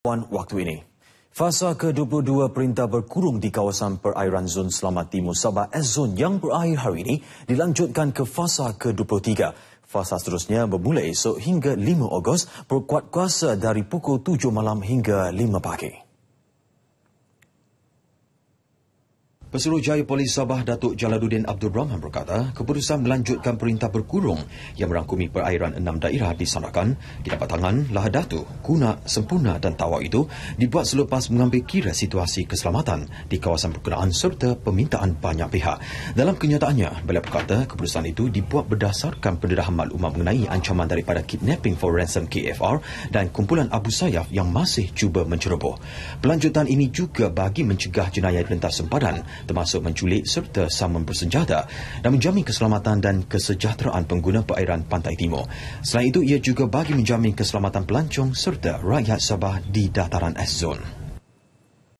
Puan waktu ini. Fasa ke-22 perintah berkurung di kawasan perairan Zon Selamat Timur Sabah s Zon yang berakhir hari ini dilanjutkan ke fasa ke-23. Fasa seterusnya bermula esok hingga 5 Ogos berkuat kuasa dari pukul 7 malam hingga 5 pagi. Pesuruhjaya Polis Sabah Datuk Jalaluddin Abdul Rahman berkata, keputusan melanjutkan perintah berkurung yang merangkumi perairan enam daerah di Sarakan, di Dapat Tangan, Lahad Datu, Kuna, Sempuna dan Tawau itu dibuat selepas mengambil kira situasi keselamatan di kawasan berkenaan serta permintaan banyak pihak. Dalam kenyataannya, beliau berkata keputusan itu dibuat berdasarkan pendedahan maklumat mengenai ancaman daripada kidnapping for ransom KFR dan kumpulan Abu Sayyaf yang masih cuba menceroboh. Pelanjutan ini juga bagi mencegah jenayah rentas sempadan termasuk menculik serta saman bersenjata dan menjamin keselamatan dan kesejahteraan pengguna perairan Pantai Timur. Selain itu, ia juga bagi menjamin keselamatan pelancong serta rakyat Sabah di dataran S-Zone.